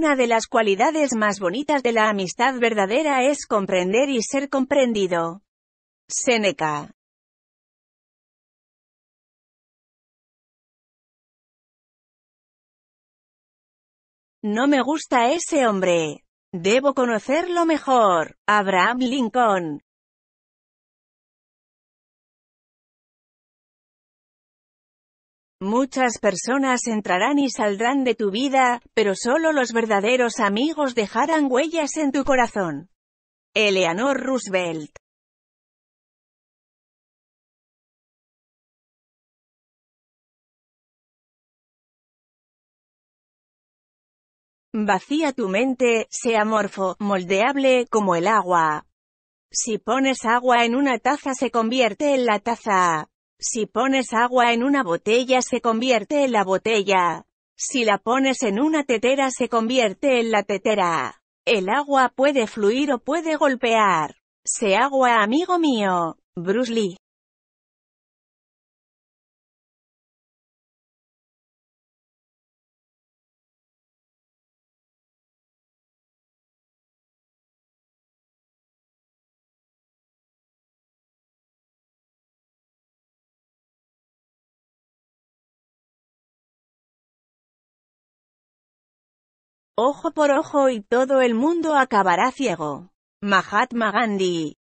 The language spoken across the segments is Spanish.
Una de las cualidades más bonitas de la amistad verdadera es comprender y ser comprendido. Seneca No me gusta ese hombre. Debo conocerlo mejor. Abraham Lincoln. Muchas personas entrarán y saldrán de tu vida, pero solo los verdaderos amigos dejarán huellas en tu corazón. Eleanor Roosevelt Vacía tu mente, sea morfo, moldeable, como el agua. Si pones agua en una taza se convierte en la taza si pones agua en una botella se convierte en la botella. Si la pones en una tetera se convierte en la tetera. El agua puede fluir o puede golpear. Se agua, amigo mío. Bruce Lee. ojo por ojo y todo el mundo acabará ciego. Mahatma Gandhi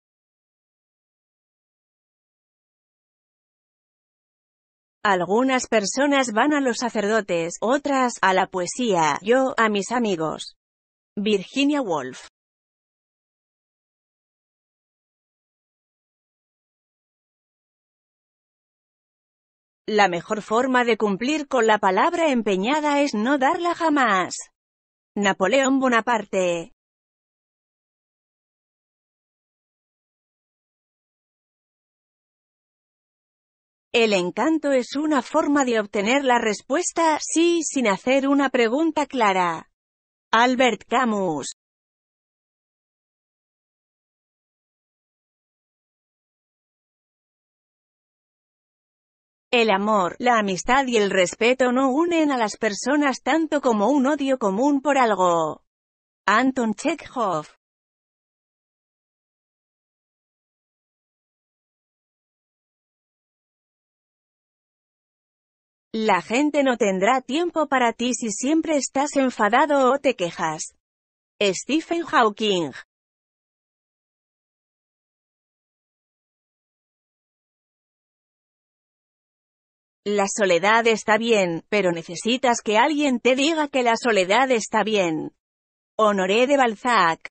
Algunas personas van a los sacerdotes, otras, a la poesía, yo, a mis amigos. Virginia Woolf La mejor forma de cumplir con la palabra empeñada es no darla jamás. Napoleón Bonaparte El encanto es una forma de obtener la respuesta sí sin hacer una pregunta clara. Albert Camus El amor, la amistad y el respeto no unen a las personas tanto como un odio común por algo. Anton Chekhov La gente no tendrá tiempo para ti si siempre estás enfadado o te quejas. Stephen Hawking La soledad está bien, pero necesitas que alguien te diga que la soledad está bien. Honoré de Balzac.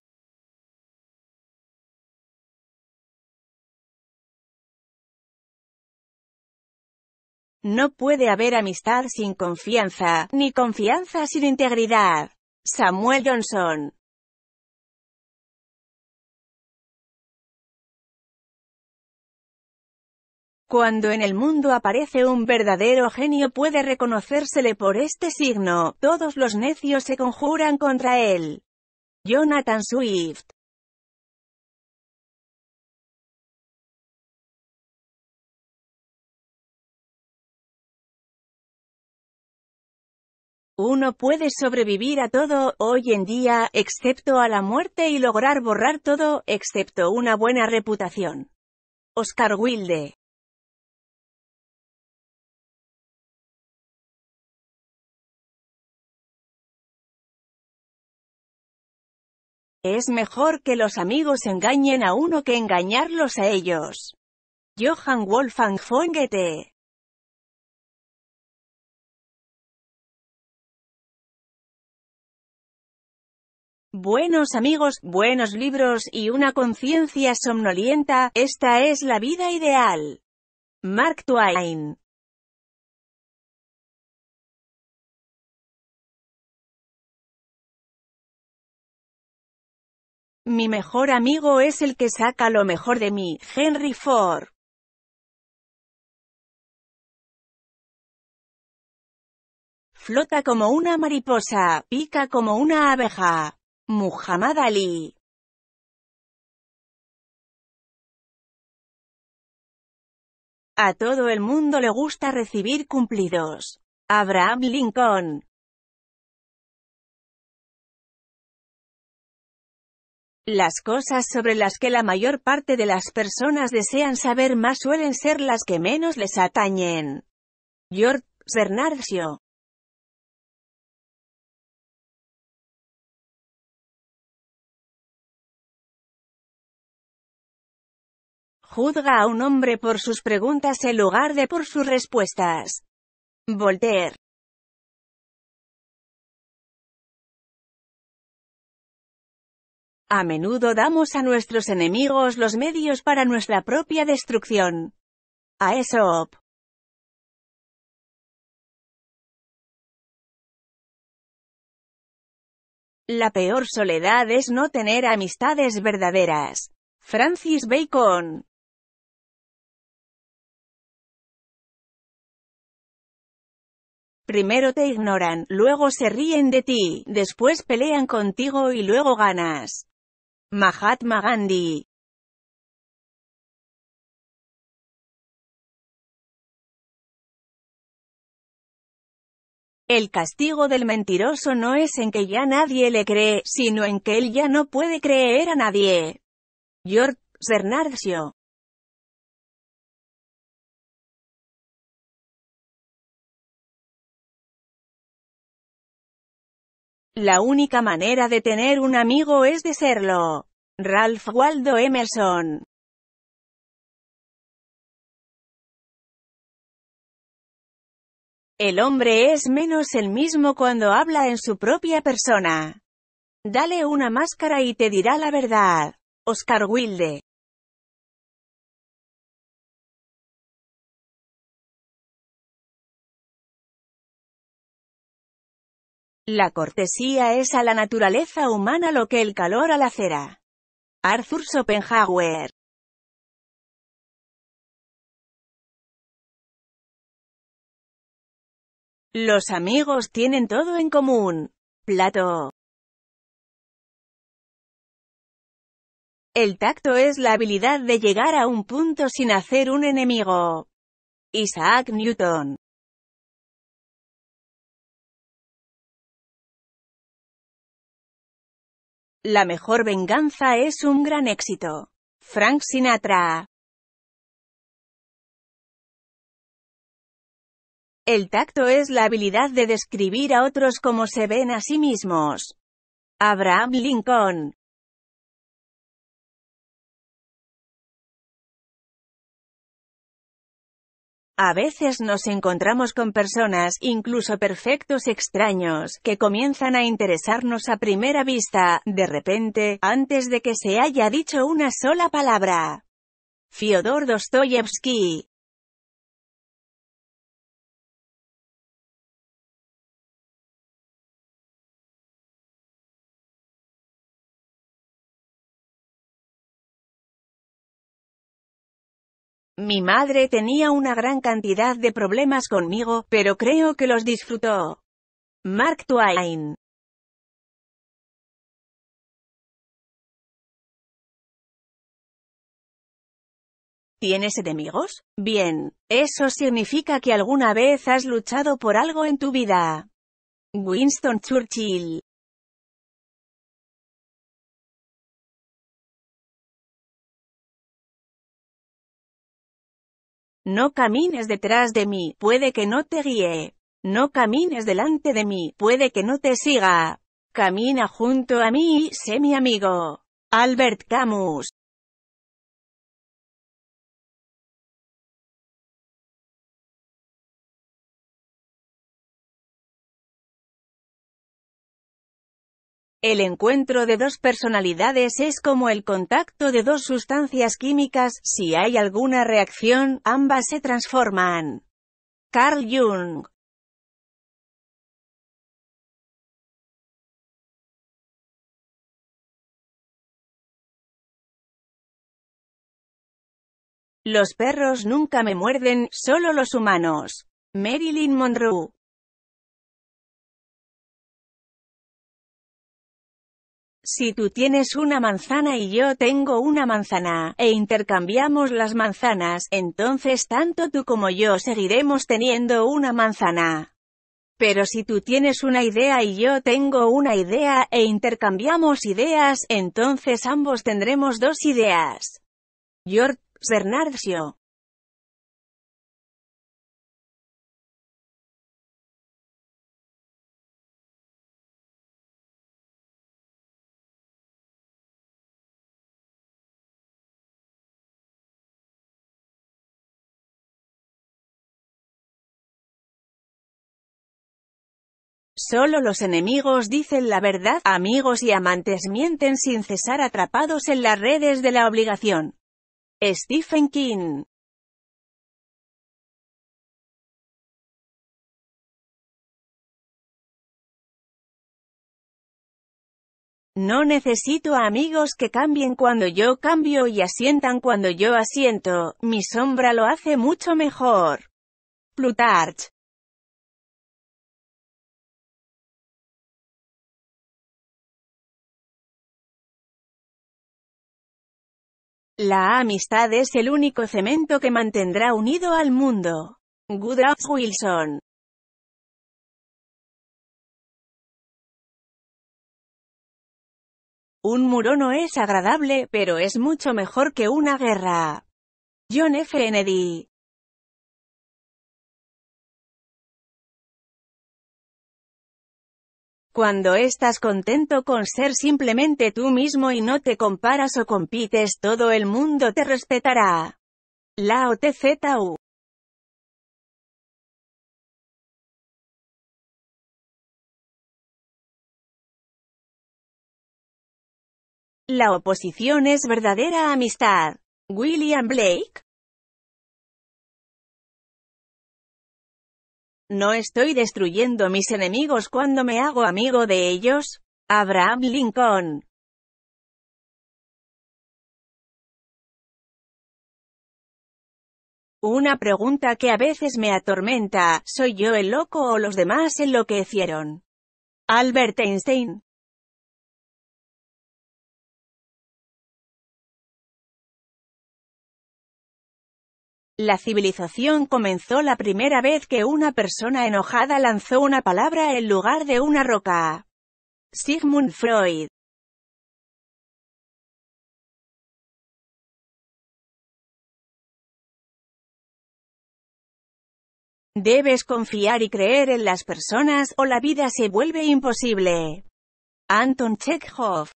No puede haber amistad sin confianza, ni confianza sin integridad. Samuel Johnson Cuando en el mundo aparece un verdadero genio puede reconocérsele por este signo, todos los necios se conjuran contra él. Jonathan Swift Uno puede sobrevivir a todo, hoy en día, excepto a la muerte y lograr borrar todo, excepto una buena reputación. Oscar Wilde Es mejor que los amigos engañen a uno que engañarlos a ellos. Johann Wolfgang von Goethe Buenos amigos, buenos libros y una conciencia somnolienta, esta es la vida ideal. Mark Twain Mi mejor amigo es el que saca lo mejor de mí, Henry Ford. Flota como una mariposa, pica como una abeja. Muhammad Ali. A todo el mundo le gusta recibir cumplidos. Abraham Lincoln. Las cosas sobre las que la mayor parte de las personas desean saber más suelen ser las que menos les atañen. George Bernard Juzga a un hombre por sus preguntas en lugar de por sus respuestas. Voltaire A menudo damos a nuestros enemigos los medios para nuestra propia destrucción. A Aesop. La peor soledad es no tener amistades verdaderas. Francis Bacon. Primero te ignoran, luego se ríen de ti, después pelean contigo y luego ganas. Mahatma Gandhi El castigo del mentiroso no es en que ya nadie le cree, sino en que él ya no puede creer a nadie. George Shaw. La única manera de tener un amigo es de serlo. Ralph Waldo Emerson El hombre es menos el mismo cuando habla en su propia persona. Dale una máscara y te dirá la verdad. Oscar Wilde La cortesía es a la naturaleza humana lo que el calor a la cera. Arthur Schopenhauer Los amigos tienen todo en común. Plato. El tacto es la habilidad de llegar a un punto sin hacer un enemigo. Isaac Newton. La mejor venganza es un gran éxito. Frank Sinatra. El tacto es la habilidad de describir a otros como se ven a sí mismos. Abraham Lincoln. A veces nos encontramos con personas, incluso perfectos extraños, que comienzan a interesarnos a primera vista, de repente, antes de que se haya dicho una sola palabra. Fyodor Dostoyevsky Mi madre tenía una gran cantidad de problemas conmigo, pero creo que los disfrutó. Mark Twain ¿Tienes enemigos? Bien, eso significa que alguna vez has luchado por algo en tu vida. Winston Churchill No camines detrás de mí, puede que no te guíe. No camines delante de mí, puede que no te siga. Camina junto a mí, sé mi amigo. Albert Camus El encuentro de dos personalidades es como el contacto de dos sustancias químicas, si hay alguna reacción, ambas se transforman. Carl Jung Los perros nunca me muerden, solo los humanos. Marilyn Monroe Si tú tienes una manzana y yo tengo una manzana, e intercambiamos las manzanas, entonces tanto tú como yo seguiremos teniendo una manzana. Pero si tú tienes una idea y yo tengo una idea, e intercambiamos ideas, entonces ambos tendremos dos ideas. George Bernard Solo los enemigos dicen la verdad, amigos y amantes mienten sin cesar atrapados en las redes de la obligación. Stephen King No necesito a amigos que cambien cuando yo cambio y asientan cuando yo asiento, mi sombra lo hace mucho mejor. Plutarch La amistad es el único cemento que mantendrá unido al mundo. Woodrow Wilson Un muro no es agradable, pero es mucho mejor que una guerra. John F. Kennedy Cuando estás contento con ser simplemente tú mismo y no te comparas o compites, todo el mundo te respetará. La OTZU. La oposición es verdadera amistad. William Blake No estoy destruyendo mis enemigos cuando me hago amigo de ellos. Abraham Lincoln. Una pregunta que a veces me atormenta, ¿soy yo el loco o los demás en lo que hicieron? Albert Einstein. La civilización comenzó la primera vez que una persona enojada lanzó una palabra en lugar de una roca. Sigmund Freud Debes confiar y creer en las personas o la vida se vuelve imposible. Anton Chekhov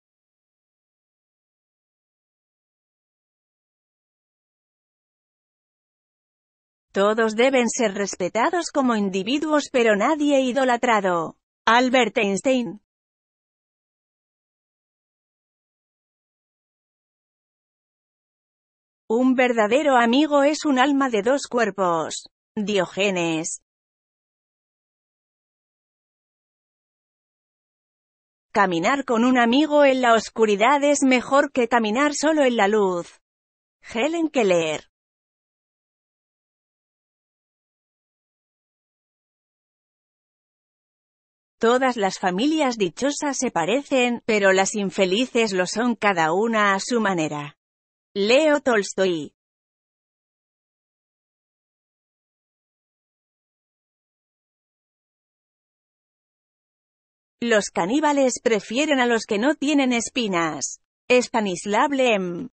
Todos deben ser respetados como individuos pero nadie idolatrado. Albert Einstein Un verdadero amigo es un alma de dos cuerpos. Diogenes Caminar con un amigo en la oscuridad es mejor que caminar solo en la luz. Helen Keller Todas las familias dichosas se parecen, pero las infelices lo son cada una a su manera. Leo Tolstoy Los caníbales prefieren a los que no tienen espinas. Stanislav Lem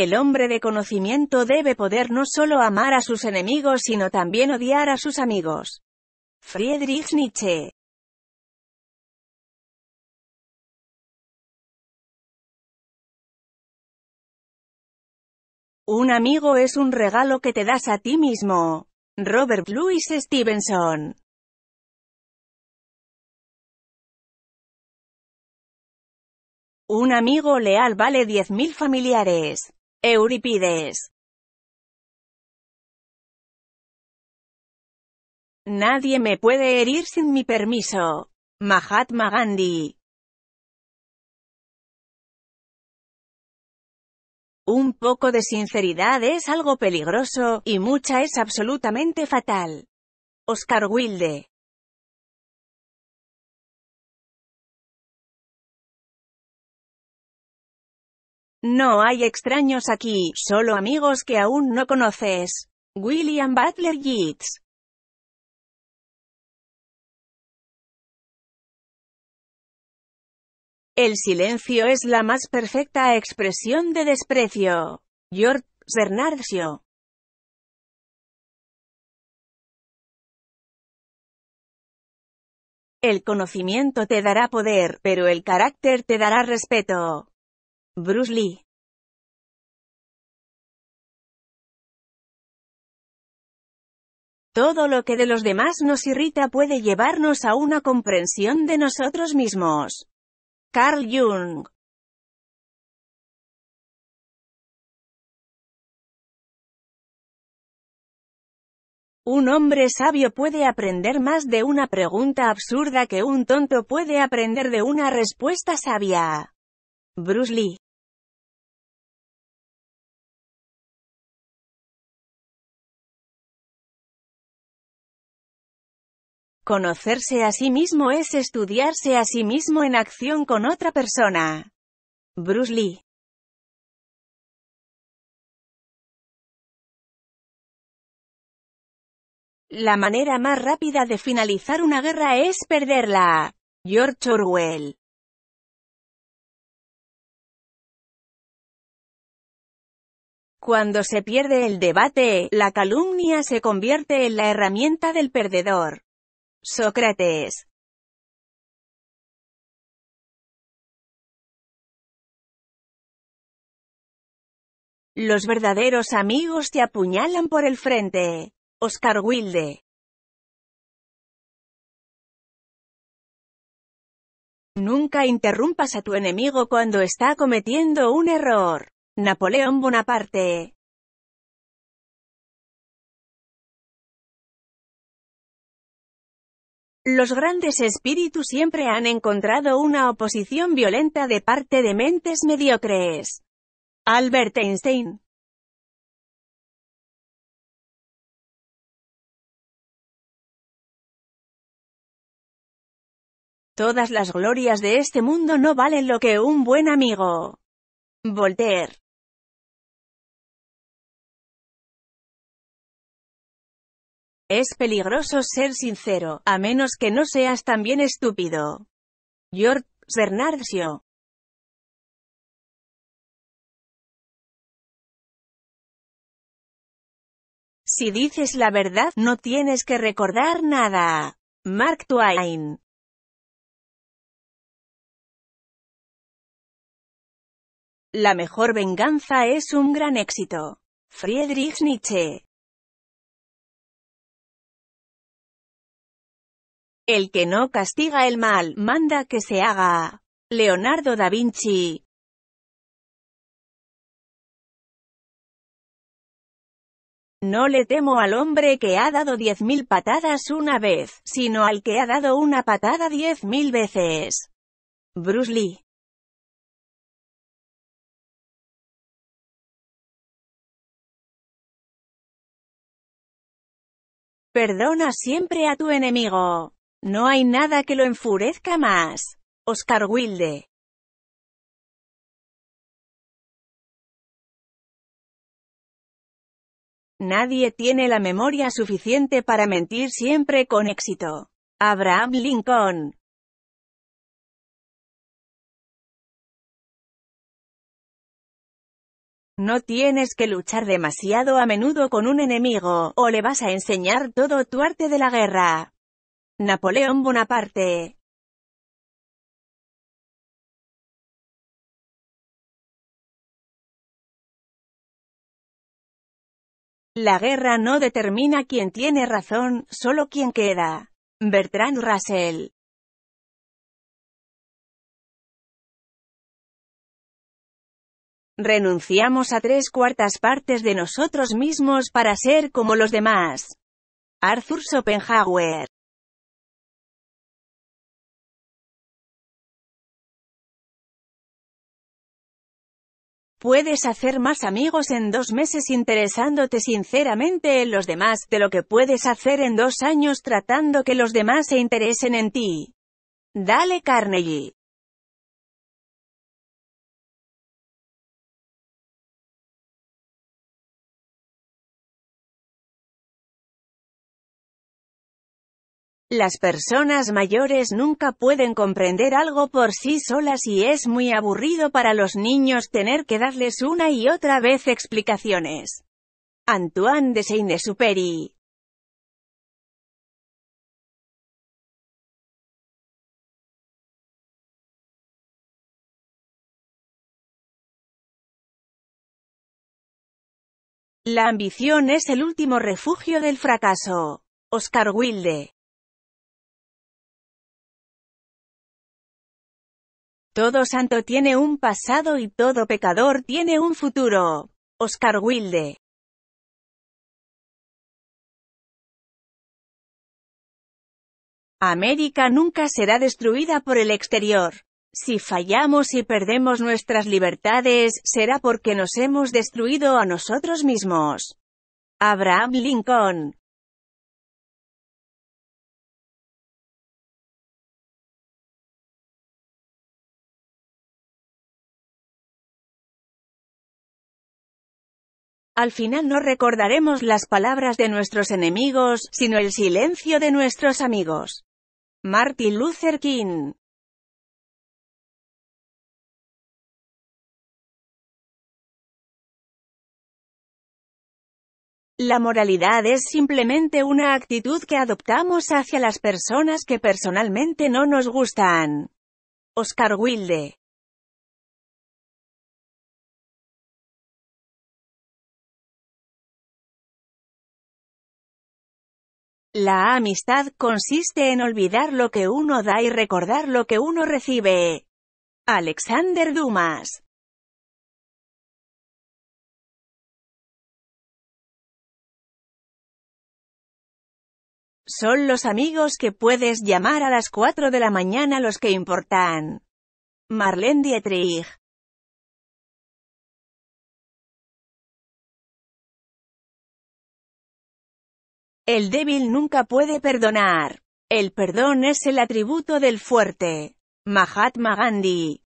El hombre de conocimiento debe poder no solo amar a sus enemigos sino también odiar a sus amigos. Friedrich Nietzsche Un amigo es un regalo que te das a ti mismo. Robert Louis Stevenson Un amigo leal vale 10.000 familiares. Eurípides. Nadie me puede herir sin mi permiso. Mahatma Gandhi. Un poco de sinceridad es algo peligroso, y mucha es absolutamente fatal. Oscar Wilde. No hay extraños aquí, solo amigos que aún no conoces. William Butler Yeats El silencio es la más perfecta expresión de desprecio. George Bernard Shaw El conocimiento te dará poder, pero el carácter te dará respeto. Bruce Lee. Todo lo que de los demás nos irrita puede llevarnos a una comprensión de nosotros mismos. Carl Jung. Un hombre sabio puede aprender más de una pregunta absurda que un tonto puede aprender de una respuesta sabia. Bruce Lee Conocerse a sí mismo es estudiarse a sí mismo en acción con otra persona. Bruce Lee. La manera más rápida de finalizar una guerra es perderla. George Orwell. Cuando se pierde el debate, la calumnia se convierte en la herramienta del perdedor. Sócrates. Los verdaderos amigos te apuñalan por el frente. Oscar Wilde. Nunca interrumpas a tu enemigo cuando está cometiendo un error. Napoleón Bonaparte. Los grandes espíritus siempre han encontrado una oposición violenta de parte de mentes mediocres. Albert Einstein Todas las glorias de este mundo no valen lo que un buen amigo. Voltaire Es peligroso ser sincero, a menos que no seas también estúpido. George Bernard Shaw Si dices la verdad, no tienes que recordar nada. Mark Twain La mejor venganza es un gran éxito. Friedrich Nietzsche El que no castiga el mal, manda que se haga. Leonardo da Vinci. No le temo al hombre que ha dado diez mil patadas una vez, sino al que ha dado una patada diez mil veces. Bruce Lee. Perdona siempre a tu enemigo. No hay nada que lo enfurezca más. Oscar Wilde. Nadie tiene la memoria suficiente para mentir siempre con éxito. Abraham Lincoln. No tienes que luchar demasiado a menudo con un enemigo, o le vas a enseñar todo tu arte de la guerra. Napoleón Bonaparte La guerra no determina quién tiene razón, solo quién queda. Bertrand Russell Renunciamos a tres cuartas partes de nosotros mismos para ser como los demás. Arthur Schopenhauer Puedes hacer más amigos en dos meses interesándote sinceramente en los demás, de lo que puedes hacer en dos años tratando que los demás se interesen en ti. Dale Carnegie. Las personas mayores nunca pueden comprender algo por sí solas y es muy aburrido para los niños tener que darles una y otra vez explicaciones. Antoine de Saint-Exupéry La ambición es el último refugio del fracaso. Oscar Wilde Todo santo tiene un pasado y todo pecador tiene un futuro. Oscar Wilde. América nunca será destruida por el exterior. Si fallamos y perdemos nuestras libertades, será porque nos hemos destruido a nosotros mismos. Abraham Lincoln Al final no recordaremos las palabras de nuestros enemigos, sino el silencio de nuestros amigos. Martin Luther King La moralidad es simplemente una actitud que adoptamos hacia las personas que personalmente no nos gustan. Oscar Wilde La amistad consiste en olvidar lo que uno da y recordar lo que uno recibe. Alexander Dumas Son los amigos que puedes llamar a las 4 de la mañana los que importan. Marlene Dietrich El débil nunca puede perdonar. El perdón es el atributo del fuerte. Mahatma Gandhi.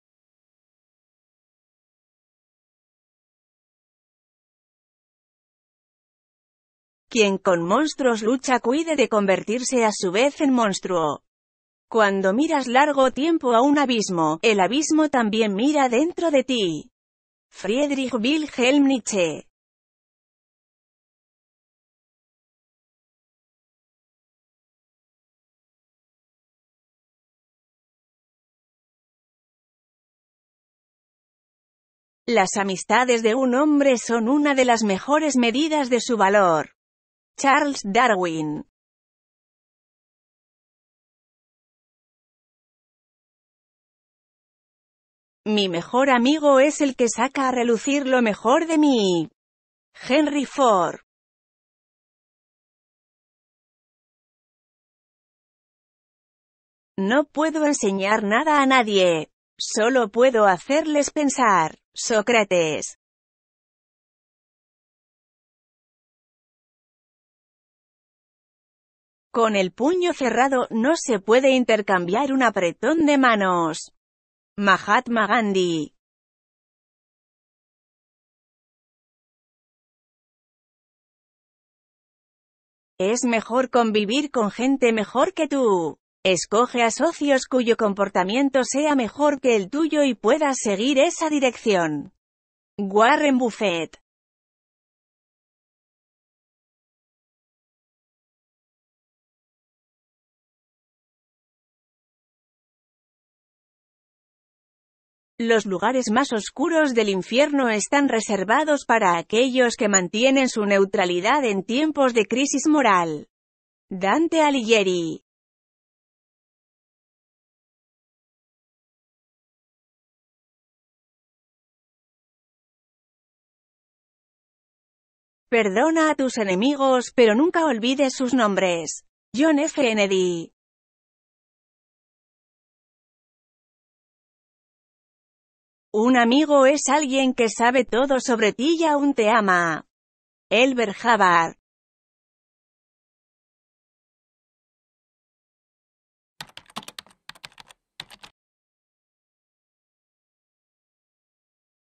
Quien con monstruos lucha cuide de convertirse a su vez en monstruo. Cuando miras largo tiempo a un abismo, el abismo también mira dentro de ti. Friedrich Wilhelm Nietzsche Las amistades de un hombre son una de las mejores medidas de su valor. Charles Darwin Mi mejor amigo es el que saca a relucir lo mejor de mí. Henry Ford No puedo enseñar nada a nadie. Solo puedo hacerles pensar. Sócrates. Con el puño cerrado no se puede intercambiar un apretón de manos. Mahatma Gandhi. Es mejor convivir con gente mejor que tú. Escoge a socios cuyo comportamiento sea mejor que el tuyo y puedas seguir esa dirección. Warren Buffett Los lugares más oscuros del infierno están reservados para aquellos que mantienen su neutralidad en tiempos de crisis moral. Dante Alighieri Perdona a tus enemigos, pero nunca olvides sus nombres. John F. Kennedy. Un amigo es alguien que sabe todo sobre ti y aún te ama. Elber Havard.